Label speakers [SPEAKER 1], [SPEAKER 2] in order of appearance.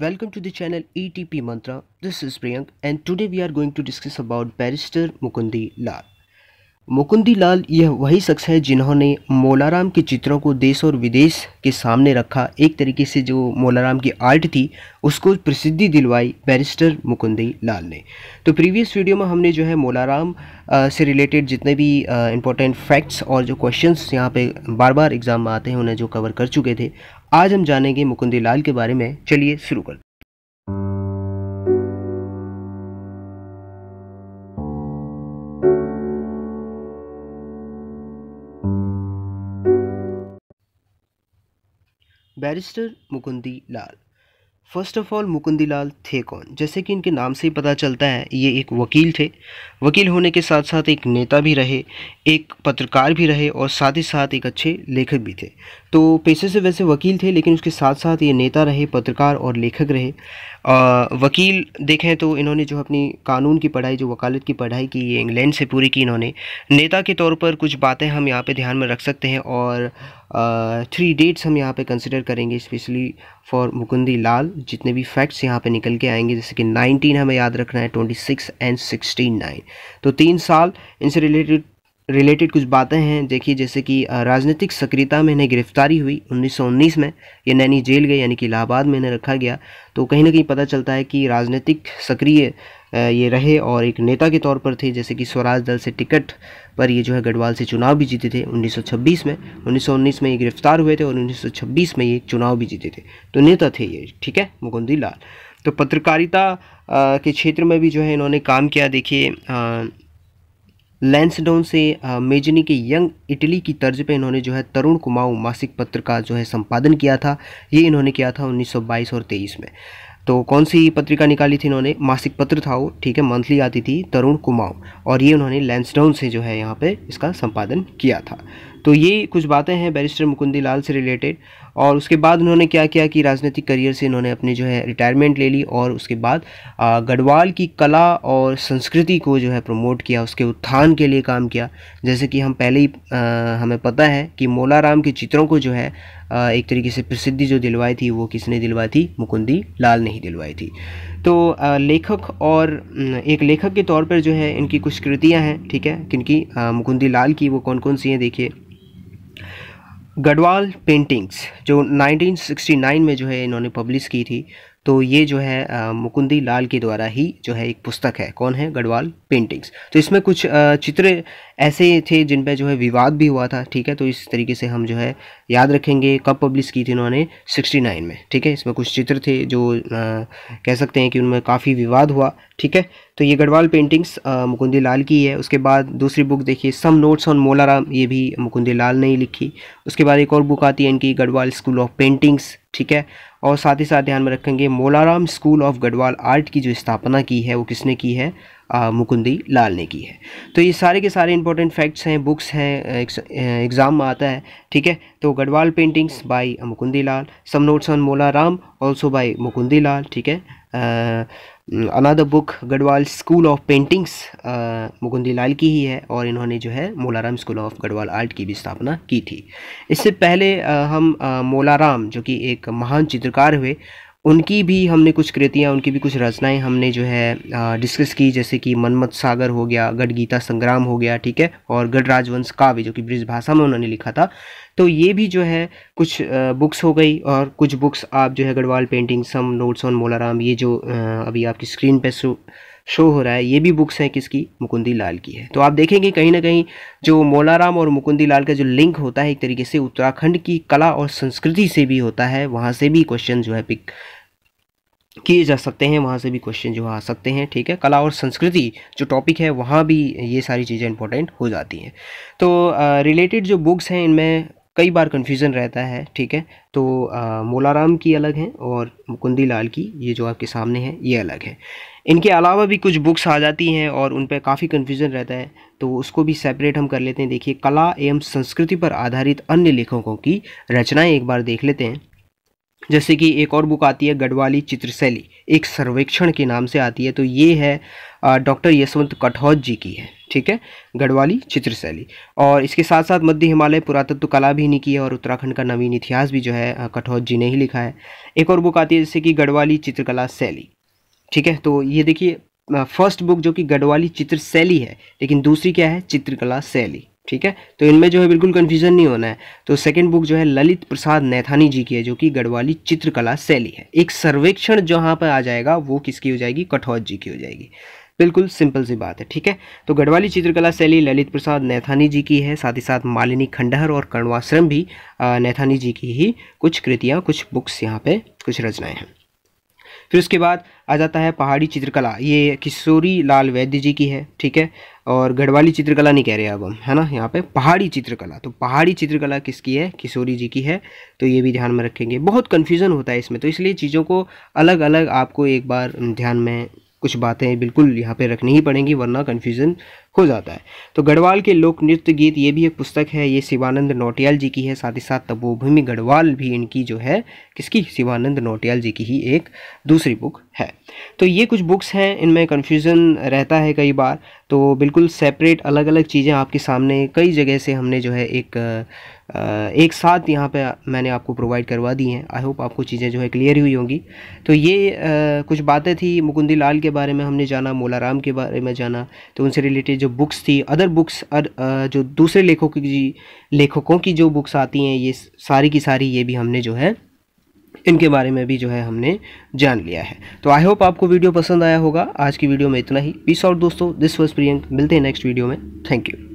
[SPEAKER 1] Welcome to the channel ETP Mantra. This is Priyank and today we are going to discuss about barrister Mukundi Lal. Mukundi लाल यह वही शख्स है जिन्होंने मोलाराम के चित्रों को देश और विदेश के सामने रखा एक तरीके से जो मोलाराम की आर्ट थी उसको प्रसिद्धि दिलवाई बैरिस्टर मुकुंदी लाल ने तो प्रीवियस वीडियो में हमने जो है मोलाराम से रिलेटेड जितने भी इंपॉर्टेंट फैक्ट्स और जो क्वेश्चंस यहाँ पे बार बार एग्ज़ाम में आते हैं उन्हें जो कवर कर चुके थे आज हम जानेंगे मुकुंदी लाल के बारे में चलिए शुरू कर barrister Mukundi Lal first of all Mukundi Lal थे कौन जैसे कि इनके नाम से ही पता चलता है ये एक वकील थे वकील होने के साथ साथ एक नेता भी रहे एक पत्रकार भी रहे और साथ ही साथ एक अच्छे लेखक भी थे तो पेशे से वैसे वकील थे लेकिन उसके साथ साथ ये नेता रहे पत्रकार और लेखक रहे आ, वकील देखें तो इन्होंने जो अपनी कानून की पढ़ाई जो वकालत की पढ़ाई की ये इंग्लैंड से पूरी की इन्होंने नेता के तौर पर कुछ बातें हम यहाँ पर ध्यान में रख सकते हैं और थ्री डेट्स हम यहाँ पे कंसिडर करेंगे स्पेशली फॉर मुकुंदी लाल जितने भी फैक्ट्स यहाँ पे निकल के आएंगे जैसे कि 19 हमें याद रखना है 26 एंड 69 तो तीन साल इनसे रिलेटेड रिलेटेड कुछ बातें हैं देखिए जैसे कि राजनीतिक सक्रियता में इन्हें गिरफ्तारी हुई 1919 में ये नैनी जेल गए यानी कि इलाहाबाद में इन्हें रखा गया तो कहीं ना कहीं पता चलता है कि राजनीतिक सक्रिय ये रहे और एक नेता के तौर पर थे जैसे कि स्वराज दल से टिकट पर ये जो है गढ़वाल से चुनाव भी जीते थे 1926 में 1919 में ये गिरफ्तार हुए थे और 1926 में ये चुनाव भी जीते थे तो नेता थे ये ठीक है मुकुंदी लाल तो पत्रकारिता के क्षेत्र में भी जो है इन्होंने काम किया देखिए लैंसडाउन से मेजनी के यंग इटली की तर्ज पे इन्होंने जो है तरुण कुमाऊँ मासिक पत्र का जो है संपादन किया था ये इन्होंने किया था 1922 और 23 में तो कौन सी पत्रिका निकाली थी इन्होंने मासिक पत्र था वो ठीक है मंथली आती थी तरुण कुमाऊँ और ये उन्होंने लैंसडाउन से जो है यहाँ पर इसका संपादन किया था तो ये कुछ बातें हैं बैरिस्टर मुकुंदी लाल से रिलेटेड और उसके बाद उन्होंने क्या किया कि राजनीतिक करियर से इन्होंने अपनी जो है रिटायरमेंट ले ली और उसके बाद गढ़वाल की कला और संस्कृति को जो है प्रमोट किया उसके उत्थान के लिए काम किया जैसे कि हम पहले ही आ, हमें पता है कि मोलाराम के चित्रों को जो है आ, एक तरीके से प्रसिद्धि जो दिलवाई थी वो किसने दिलवाई थी मुकुंदी लाल ने ही दिलवाई थी तो आ, लेखक और एक लेखक के तौर पर जो है इनकी कुछ कृतियाँ हैं ठीक है किनकी मुकुंदी लाल की वो कौन कौन सी हैं देखिए गढ़वाल पेंटिंग्स जो 1969 में जो है इन्होंने पब्लिश की थी तो ये जो है मुकुंदी लाल के द्वारा ही जो है एक पुस्तक है कौन है गढ़वाल पेंटिंग्स तो इसमें कुछ चित्र ऐसे थे जिन पर जो है विवाद भी हुआ था ठीक है तो इस तरीके से हम जो है याद रखेंगे कब पब्लिश की थी उन्होंने 69 में ठीक है इसमें कुछ चित्र थे जो आ, कह सकते हैं कि उनमें काफ़ी विवाद हुआ ठीक है तो ये गढ़वाल पेंटिंग्स मुकुंदी लाल की है उसके बाद दूसरी बुक देखिए सम नोट्स ऑन मोलाराम ये भी मुकुंदी लाल ने ही लिखी उसके बाद एक और बुक आती है इनकी गढ़वाल स्कूल ऑफ पेंटिंग्स ठीक है और साथ ही साथ ध्यान में रखेंगे Molaram school of Garhwal art की जो स्थापना की है वो किसने की है मुकुंदी लाल ने की है तो ये सारे के सारे इंपॉर्टेंट फैक्ट्स हैं बुक्स हैं एग्ज़ाम में आता है ठीक है तो Garhwal paintings by Mukundi Lal some notes on Molaram also by Mukundi Lal ठीक है आ, another book Garhwal school of paintings Mukundi Lal की ही है और इन्होंने जो है Molaram school of Garhwal art की भी स्थापना की थी इससे पहले आ, uh, हम मोलाराम uh, जो कि एक महान चित्रकार हुए उनकी भी हमने कुछ कृतियाँ उनकी भी कुछ रचनाएं हमने जो है डिस्कस uh, की जैसे कि मनमत सागर हो गया गढ़ गीता संग्राम हो गया ठीक है और गढ़ राजवंश काव्य जो कि ब्रिज भाषा में उन्होंने लिखा था तो ये भी जो है कुछ बुक्स हो गई और कुछ बुक्स आप जो है Garhwal painting some notes on Molaram ये जो अभी आपकी स्क्रीन पे शो शो हो रहा है ये भी बुक्स हैं किसकी मुकुंदी लाल की है तो आप देखेंगे कहीं ना कहीं जो मोलाराम और मुकुंदी लाल का जो लिंक होता है एक तरीके से उत्तराखंड की कला और संस्कृति से भी होता है वहाँ से भी क्वेश्चन जो है पिक किए जा सकते हैं वहाँ से भी क्वेश्चन जो आ सकते हैं ठीक है कला और संस्कृति जो टॉपिक है वहाँ भी ये सारी चीज़ें इंपॉर्टेंट हो जाती हैं तो रिलेटेड जो बुक्स हैं इनमें कई बार कन्फ्यूज़न रहता है ठीक है तो मोलाराम की अलग हैं और मुकुंदी लाल की ये जो आपके सामने है ये अलग है इनके अलावा भी कुछ बुक्स आ जाती हैं और उन पर काफ़ी कन्फ्यूज़न रहता है तो उसको भी सेपरेट हम कर लेते हैं देखिए कला एवं संस्कृति पर आधारित अन्य लेखकों की रचनाएँ एक बार देख लेते हैं जैसे कि एक और बुक आती है गढ़वाली चित्रशैली एक सर्वेक्षण के नाम से आती है तो ये है डॉक्टर यशवंत कठौत जी की है ठीक है गढ़वाली चित्रशैली और इसके साथ साथ मध्य हिमालय पुरातत्व तो कला भी इन्हीं की है और उत्तराखंड का नवीन इतिहास भी जो है कठौत जी ने ही लिखा है एक और बुक आती है जैसे कि गढ़वाली चित्रकला शैली ठीक है तो ये देखिए फर्स्ट बुक जो कि गढ़वाली चित्र शैली है लेकिन दूसरी क्या है चित्रकला शैली ठीक है तो इनमें जो है बिल्कुल कन्फ्यूजन नहीं होना है तो सेकेंड बुक जो है ललित प्रसाद नैथानी जी की है जो कि गढ़वाली चित्रकला शैली है एक सर्वेक्षण जहाँ पर आ जाएगा वो किसकी हो जाएगी कठौत जी की हो जाएगी बिल्कुल सिंपल सी बात है ठीक है तो गढ़वाली चित्रकला शैली ललित प्रसाद नैथानी जी की है साथ ही साथ मालिनी खंडहर और कर्णवाश्रम भी नैथानी जी की ही कुछ कृतियाँ कुछ बुक्स यहाँ पे कुछ रचनाएं हैं फिर उसके बाद आ जाता है पहाड़ी चित्रकला ये किशोरी लाल वैद्य जी की है ठीक है और गढ़वाली चित्रकला नहीं कह रहे अब हम है ना यहाँ पे पहाड़ी चित्रकला तो पहाड़ी चित्रकला किसकी है किशोरी जी की है तो ये भी ध्यान में रखेंगे बहुत कन्फ्यूज़न होता है इसमें तो इसलिए चीज़ों को अलग अलग आपको एक बार ध्यान में कुछ बातें बिल्कुल यहाँ पे रखनी ही पड़ेंगी वरना कन्फ्यूज़न हो जाता है तो गढ़वाल के लोक नृत्य गीत ये भी एक पुस्तक है ये शिवानंद नौटियाल जी की है साथ ही साथ तपोभूमि गढ़वाल भी इनकी जो है किसकी शिवानंद नौटियाल जी की ही एक दूसरी बुक है तो ये कुछ बुक्स हैं इनमें कन्फ्यूज़न रहता है कई बार तो बिल्कुल सेपरेट अलग अलग चीज़ें आपके सामने कई जगह से हमने जो है एक एक साथ यहाँ पे मैंने आपको प्रोवाइड करवा दी हैं आई होप आपको चीज़ें जो है क्लियर हुई होंगी तो ये आ, कुछ बातें थी मुकुंदी लाल के बारे में हमने जाना मोलाराम के बारे में जाना तो उनसे रिलेटेड जो बुक्स थी अदर बुक्स अर, जो दूसरे लेखकों की लेखकों की जो बुक्स आती हैं ये सारी की सारी ये भी हमने जो है इनके बारे में भी जो है हमने जान लिया है तो आई होप आपको वीडियो पसंद आया होगा आज की वीडियो में इतना ही पीस आउट दोस्तों दिस वॉज प्रियंक मिलते हैं नेक्स्ट वीडियो में थैंक यू